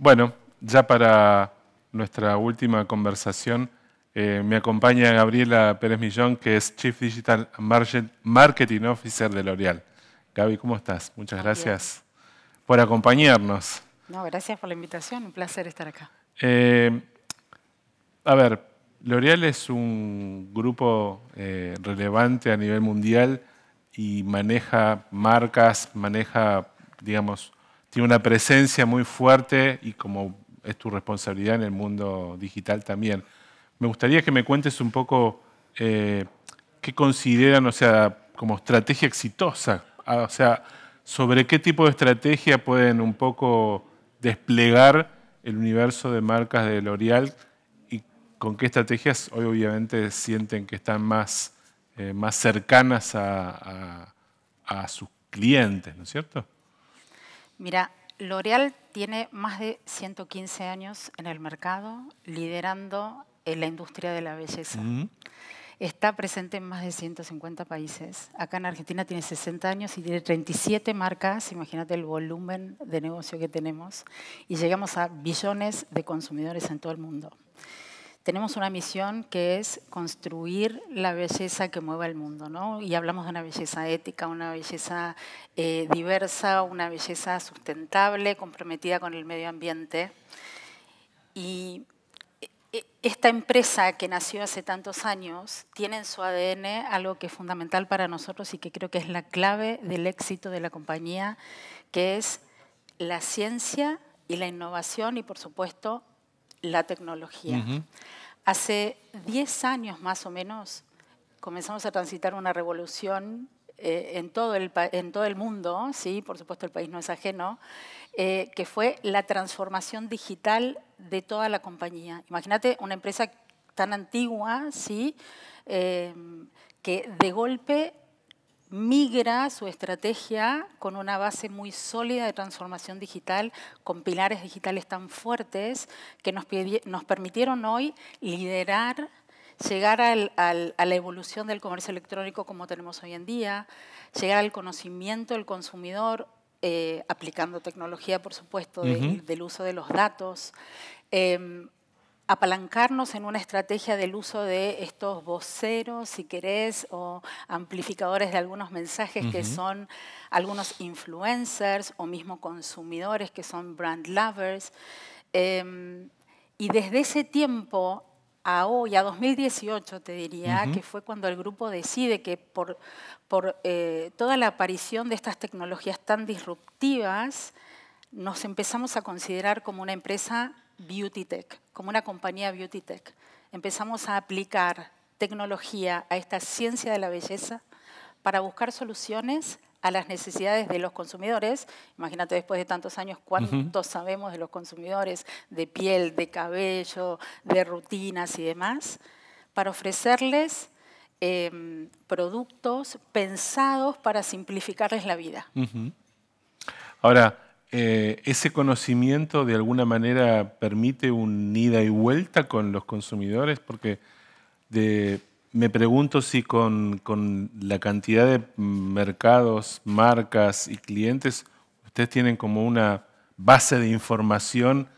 Bueno, ya para nuestra última conversación, eh, me acompaña Gabriela Pérez Millón, que es Chief Digital Marketing Officer de L'Oreal. Gaby, ¿cómo estás? Muchas gracias por acompañarnos. No, gracias por la invitación, un placer estar acá. Eh, a ver, L'Oreal es un grupo eh, relevante a nivel mundial y maneja marcas, maneja, digamos, tiene una presencia muy fuerte y como es tu responsabilidad en el mundo digital también. Me gustaría que me cuentes un poco eh, qué consideran, o sea, como estrategia exitosa, ah, o sea, sobre qué tipo de estrategia pueden un poco desplegar el universo de marcas de L'Oreal y con qué estrategias hoy obviamente sienten que están más, eh, cercanas a, a sus clientes, ¿no es cierto? Mira, L'Oreal tiene más de 115 años en el mercado, liderando en la industria de la belleza. Mm. Está presente en más de 150 países. Acá en Argentina tiene 60 años y tiene 37 marcas. Imagínate el volumen de negocio que tenemos. Y llegamos a billones de consumidores en todo el mundo tenemos una misión que es construir la belleza que mueva el mundo, Y hablamos de una belleza ética, una belleza eh, diversa, una belleza sustentable, comprometida con el medio ambiente. Y eh, esta empresa que nació hace tantos años tiene en su ADN algo que es fundamental para nosotros y que creo que es la clave del éxito de la compañía, que es la ciencia y la innovación y, por supuesto, la tecnología. Hace 10 años más o menos comenzamos a transitar una revolución eh, en, todo el, mundo, ¿sí? por supuesto el país no es ajeno, eh, que fue la transformación digital de toda la compañía. Imagínate una empresa tan antigua, ¿sí? Eh, que de golpe migra su estrategia con una base muy sólida de transformación digital, con pilares digitales tan fuertes que nos, permitieron hoy liderar, llegar a la evolución del comercio electrónico como tenemos hoy en día, llegar al conocimiento del consumidor, eh, aplicando tecnología, por supuesto, del, uso de los datos. Em, apalancarnos en una estrategia del uso de estos voceros, si querés, o amplificadores de algunos mensajes que son algunos influencers o mismo consumidores que son brand lovers. Em, y desde ese tiempo a hoy, a 2018 te diría, que fue cuando el grupo decide que por, por eh, toda la aparición de estas tecnologías tan disruptivas, nos empezamos a considerar como una empresa beauty tech, como una compañía beauty tech. Empezamos a aplicar tecnología a esta ciencia de la belleza para buscar soluciones a las necesidades de los consumidores. Imagínate después de tantos años cuánto sabemos de los consumidores, de piel, de cabello, de rutinas y demás, para ofrecerles em, productos pensados para simplificarles la vida. Ahora, eh, ese conocimiento de alguna manera permite un ida y vuelta con los consumidores, porque me pregunto si con, la cantidad de mercados, marcas y clientes, ustedes tienen como una base de información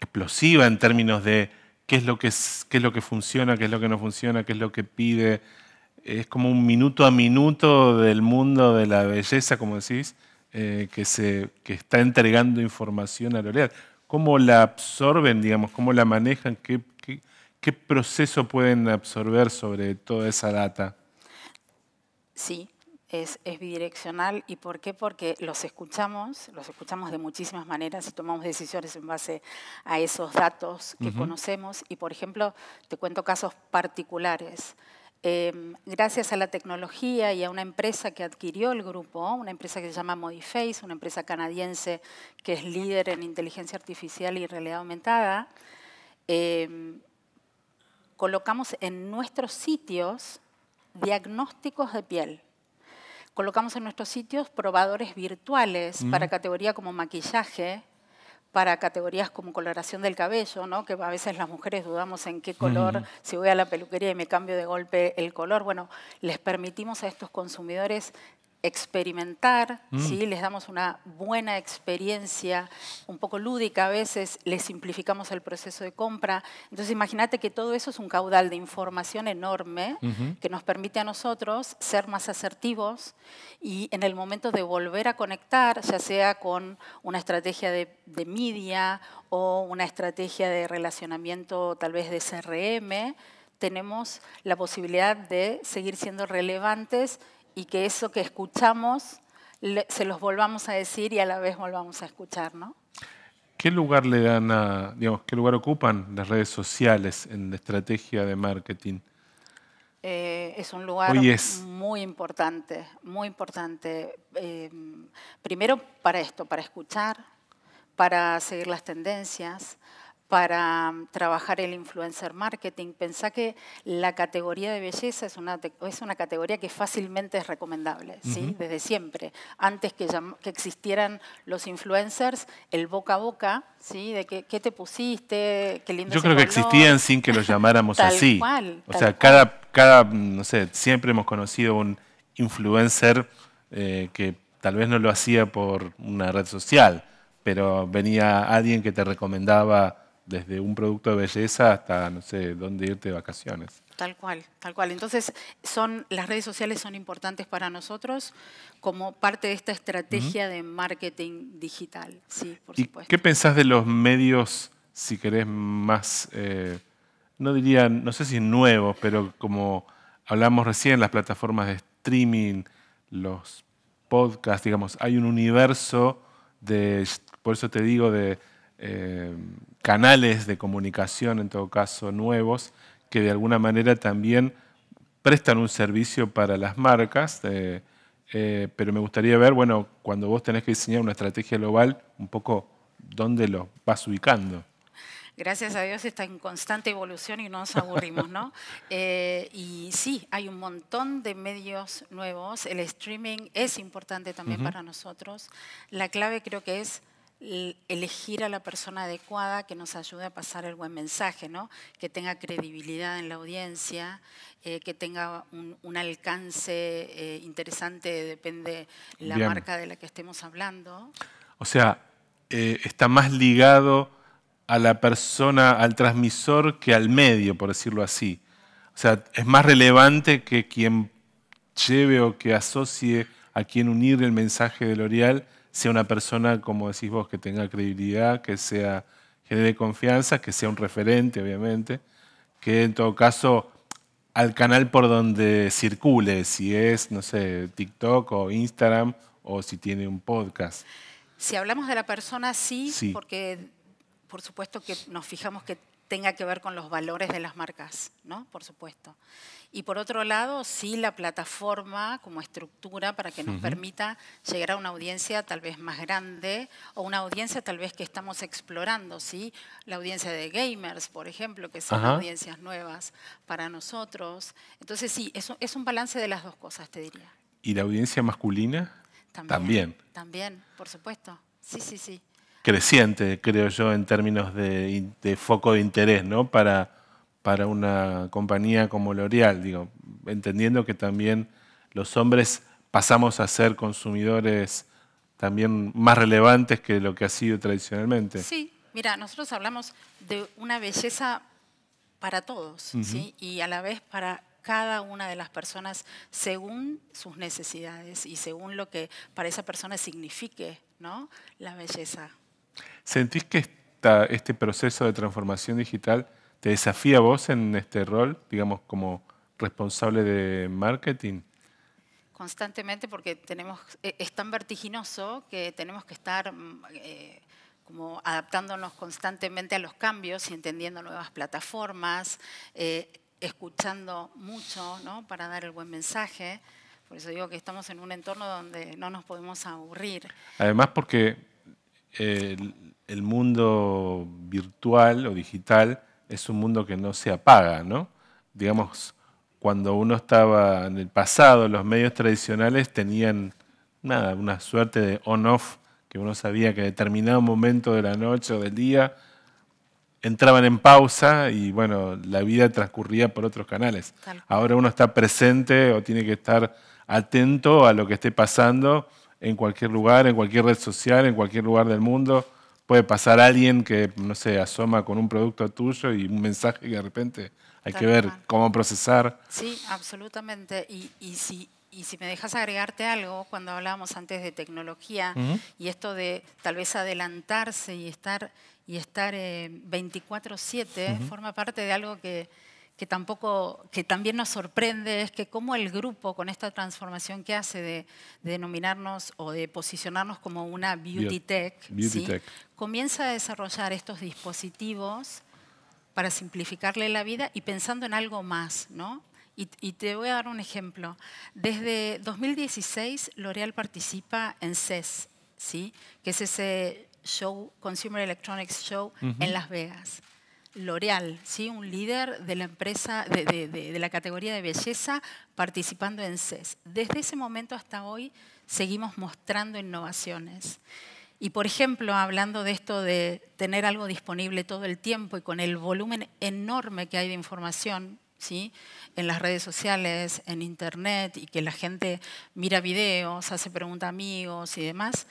explosiva en términos de qué es lo que, qué es lo que funciona, qué es lo que no funciona, qué es lo que pide. Es como un minuto a minuto del mundo de la belleza, como decís eh, que, se, está entregando información a la realidad. ¿Cómo la absorben, digamos? ¿Cómo la manejan? ¿Qué, proceso pueden absorber sobre toda esa data? Sí, es, bidireccional. ¿Y por qué? Porque los escuchamos, los escuchamos de muchísimas maneras y tomamos decisiones en base a esos datos que conocemos. Y, por ejemplo, te cuento casos particulares. Em, gracias a la tecnología y a una empresa que adquirió el grupo, una empresa que se llama Modiface, una empresa canadiense que es líder en inteligencia artificial y realidad aumentada, em, colocamos en nuestros sitios diagnósticos de piel. Colocamos en nuestros sitios probadores virtuales para categoría como maquillaje, para categorías como coloración del cabello, ¿no? que a veces las mujeres dudamos en qué color, si voy a la peluquería y me cambio de golpe el color. Bueno, les permitimos a estos consumidores experimentar, mm. les damos una buena experiencia, un poco lúdica a veces, les simplificamos el proceso de compra. Entonces imagínate que todo eso es un caudal de información enorme que nos permite a nosotros ser más asertivos y en el momento de volver a conectar, ya sea con una estrategia de, de media o una estrategia de relacionamiento tal vez de CRM, tenemos la posibilidad de seguir siendo relevantes y que eso que escuchamos se los volvamos a decir y a la vez volvamos a escuchar, ¿no? ¿Qué lugar le dan a, digamos, qué lugar ocupan las redes sociales en la estrategia de marketing? Eh, es un lugar muy importante, muy importante. Eh, primero para esto, para escuchar, para seguir las tendencias, para mm, trabajar el influencer marketing. Pensá que la categoría de belleza es una, es una categoría que fácilmente es recomendable, ¿sí? desde siempre. Antes que, existieran los influencers, el boca a boca, ¿sí? de qué, te pusiste, qué lindo Yo creo que existían sin que los llamáramos tal así. Cual, o sea, cada, cada, mm, no sé, siempre hemos conocido un influencer eh, que tal vez no lo hacía por una red social, pero venía alguien que te recomendaba desde un producto de belleza hasta, no sé, dónde irte de vacaciones. Tal cual, tal cual. Entonces, son, las redes sociales son importantes para nosotros como parte de esta estrategia de marketing digital. Sí, por ¿Y ¿Qué pensás de los medios, si querés, más, eh, no diría, no sé si nuevos, pero como hablamos recién, las plataformas de streaming, los podcasts, digamos, hay un universo de, por eso te digo, de eh, canales de comunicación, en todo caso, nuevos, que de alguna manera también prestan un servicio para las marcas, eh, pero me gustaría ver, bueno, cuando vos tenés que diseñar una estrategia global, un poco dónde lo vas ubicando gracias a Dios está en constante evolución y no nos aburrimos, ¿no? Eh, y sí, hay un montón de medios nuevos. El streaming es importante también para nosotros. La clave creo que es elegir a la persona adecuada que nos ayude a pasar el buen mensaje, ¿no? que tenga credibilidad en la audiencia, eh, que tenga un, alcance eh, interesante, depende la marca de la que estemos hablando. O sea, eh, está más ligado a la persona, al transmisor, que al medio, por decirlo así. O sea, es más relevante que quien lleve o que asocie a quien unir el mensaje de L'Oreal sea una persona, como decís vos, que tenga credibilidad, que sea, genere confianza, que sea un referente, obviamente, que en todo caso al canal por donde circule, si es, no sé, TikTok o Instagram o si tiene un podcast. Si hablamos de la persona, sí. porque por supuesto que nos fijamos que tenga que ver con los valores de las marcas, ¿no? Por supuesto. Y por otro lado, sí la plataforma como estructura para que nos permita llegar a una audiencia tal vez más grande o una audiencia tal vez que estamos explorando, ¿sí? La audiencia de gamers, por ejemplo, que son audiencias nuevas para nosotros. Entonces sí, es, un balance de las dos cosas, te diría. ¿Y la audiencia masculina? También, también por supuesto. Sí, sí, sí creciente, creo yo, en términos de, foco de interés, ¿no? Para, para una compañía como L'Oreal, digo, entendiendo que también los hombres pasamos a ser consumidores también más relevantes que lo que ha sido tradicionalmente. Sí, mira, nosotros hablamos de una belleza para todos, ¿sí? Y a la vez para cada una de las personas según sus necesidades y según lo que para esa persona signifique, ¿no? La belleza. ¿Sentís que este proceso de transformación digital te desafía a vos en este rol, digamos, como responsable de marketing? Constantemente, porque tenemos, e, es tan vertiginoso que tenemos que estar mm, eh, como adaptándonos constantemente a los cambios y entendiendo nuevas plataformas, eh, escuchando mucho ¿no? para dar el buen mensaje. Por eso digo que estamos en un entorno donde no nos podemos aburrir. Además, porque el, mundo virtual o digital es un mundo que no se apaga, ¿no? Digamos, cuando uno estaba en el pasado, los medios tradicionales tenían nada, una suerte de on-off, que uno sabía que a determinado momento de la noche o del día entraban en pausa y bueno, la vida transcurría por otros canales. Ahora uno está presente o tiene que estar atento a lo que esté pasando en cualquier lugar, en cualquier red social, en cualquier lugar del mundo. Puede pasar alguien que, no sé, asoma con un producto tuyo y un mensaje que de repente hay que ver cómo procesar. Sí, absolutamente. Y, si, me dejas agregarte algo, cuando hablábamos antes de tecnología y esto de tal vez adelantarse y estar, y estar 24/7, eh, forma parte de algo que, que, tampoco, que también nos sorprende es que cómo el grupo, con esta transformación que hace de, denominarnos o de posicionarnos como una beauty, tech, ¿sí? comienza a desarrollar estos dispositivos para simplificarle la vida y pensando en algo más, ¿no? Y, te voy a dar un ejemplo. Desde 2016, L'Oréal participa en CES, ¿sí? que es ese show, Consumer Electronics Show, en Las Vegas. L'Oreal, ¿sí? un líder de la empresa, de, la categoría de belleza, participando en CES. Desde ese momento hasta hoy seguimos mostrando innovaciones. Y por ejemplo, hablando de esto de tener algo disponible todo el tiempo y con el volumen enorme que hay de información, ¿sí? en las redes sociales, en internet, y que la gente mira videos, hace preguntas a amigos y demás,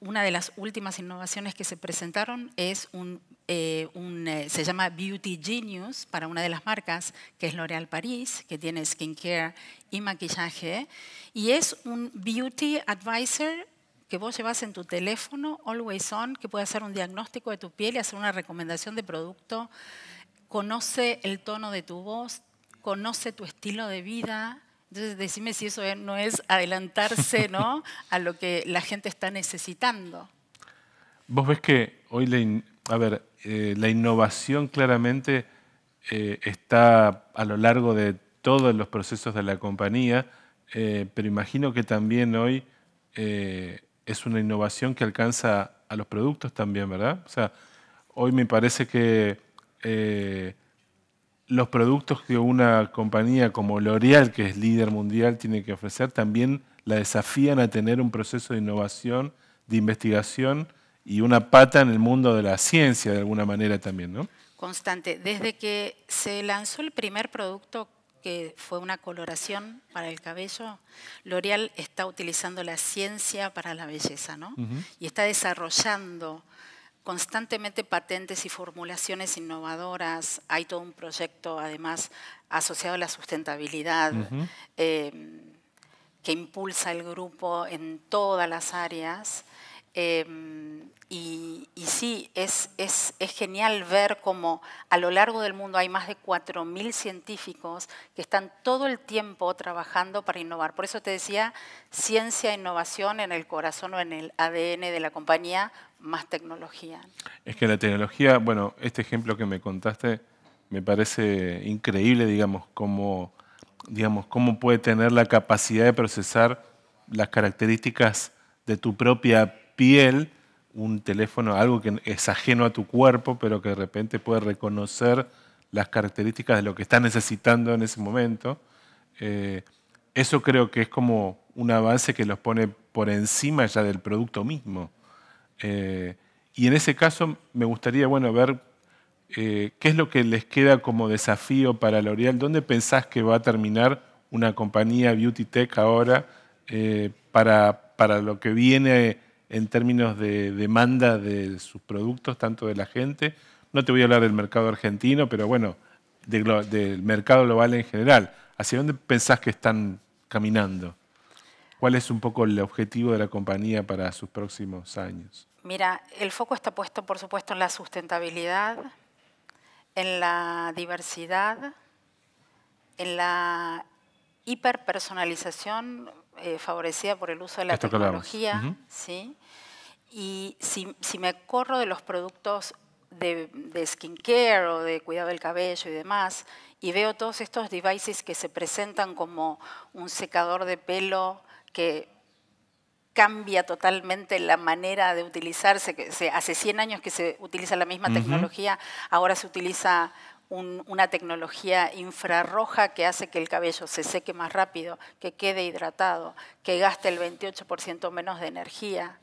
una de las últimas innovaciones que se presentaron es un, eh, eh, se llama Beauty Genius para una de las marcas, que es L'Oréal Paris, que tiene skincare y maquillaje, y es un beauty advisor que vos llevas en tu teléfono, always on, que puede hacer un diagnóstico de tu piel y hacer una recomendación de producto, conoce el tono de tu voz, conoce tu estilo de vida, entonces, decime si eso eh, no es adelantarse ¿no? a lo que la gente está necesitando. Vos ves que hoy la, a ver, eh, la innovación claramente eh, está a lo largo de todos los procesos de la compañía, pero imagino que también hoy es una innovación que alcanza a los productos también, ¿verdad? O sea, hoy me parece que los productos que una compañía como L'Oreal, que es líder mundial, tiene que ofrecer, también la desafían a tener un proceso de innovación, de investigación y una pata en el mundo de la ciencia de alguna manera también, ¿no? Constante. Desde que se lanzó el primer producto que fue una coloración para el cabello, L'Oreal está utilizando la ciencia para la belleza, ¿no? Y está desarrollando constantemente patentes y formulaciones innovadoras. Hay todo un proyecto, además, asociado a la sustentabilidad, em, que impulsa el grupo en todas las áreas. Em, sí, es, genial ver cómo a lo largo del mundo hay más de 4.000 científicos que están todo el tiempo trabajando para innovar. Por eso te decía, ciencia e innovación en el corazón o en el ADN de la compañía, más tecnología. Es que la tecnología, bueno, este ejemplo que me contaste me parece increíble, digamos, digamos, cómo puede tener la capacidad de procesar las características de tu propia piel un teléfono, algo que es ajeno a tu cuerpo, pero que de repente puede reconocer las características de lo que estás necesitando en ese momento. Eh, eso creo que es como un avance que los pone por encima ya del producto mismo. Eh, y en ese caso me gustaría, bueno, ver eh, qué es lo que les queda como desafío para L'Oreal, dónde pensás que va a terminar una compañía Beauty Tech ahora para, para lo que viene en términos de demanda de sus productos, tanto de la gente. No te voy a hablar del mercado argentino, pero bueno, del mercado global en general. ¿Hacia dónde pensás que están caminando? ¿Cuál es un poco el objetivo de la compañía para sus próximos años? Mira, el foco está puesto, por supuesto, en la sustentabilidad, en la diversidad, en la hiperpersonalización eh, favorecida por el uso de la tecnología, ¿sí? Y si, me corro de los productos de, de skincare o de cuidado del cabello y demás, y veo todos estos devices que se presentan como un secador de pelo que cambia totalmente la manera de utilizarse. Que hace 100 años que se utiliza la misma tecnología, ahora se utiliza una tecnología infrarroja que hace que el cabello se seque más rápido, que quede hidratado, que gaste el 28% menos de energía.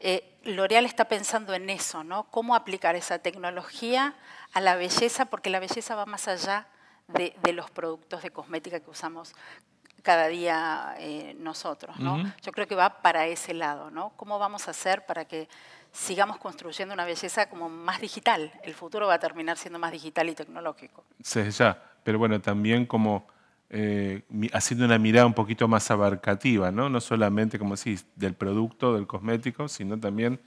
Eh, L'Oreal está pensando en eso, ¿no? Cómo aplicar esa tecnología a la belleza, porque la belleza va más allá de, los productos de cosmética que usamos cada día eh, nosotros, ¿no? Yo creo que va para ese lado, ¿no? ¿Cómo vamos a hacer para que sigamos construyendo una belleza como más digital. El futuro va a terminar siendo más digital y tecnológico. Sí, ya. Pero bueno, también como eh, haciendo una mirada un poquito más abarcativa, ¿no? No solamente, como decís, del producto, del cosmético, sino también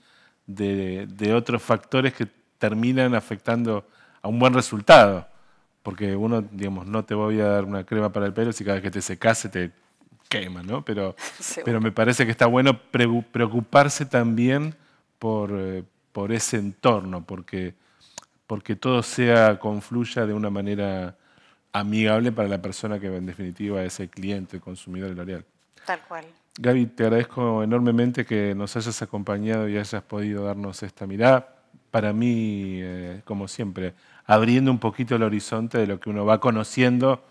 de, otros factores que terminan afectando a un buen resultado. Porque uno, digamos, no te voy a dar una crema para el pelo si cada vez que te se te quema, ¿no? Pero, pero me parece que está bueno preocuparse también por, eh, por ese entorno, porque, porque todo sea, confluya de una manera amigable para la persona que en definitiva es el cliente, el consumidor de L'Oreal. Tal cual. Gaby, te agradezco enormemente que nos hayas acompañado y hayas podido darnos esta mirada. Para mí, eh, como siempre, abriendo un poquito el horizonte de lo que uno va conociendo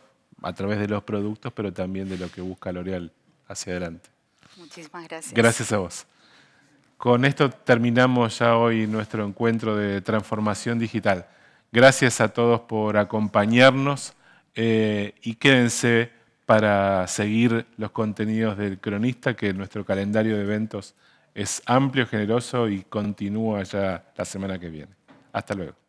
a través de los productos, pero también de lo que busca L'Oreal hacia adelante. Muchísimas gracias. Gracias a vos. Con esto terminamos ya hoy nuestro encuentro de transformación digital. Gracias a todos por acompañarnos eh, y quédense para seguir los contenidos del cronista, que nuestro calendario de eventos es amplio, generoso y continúa ya la semana que viene. Hasta luego.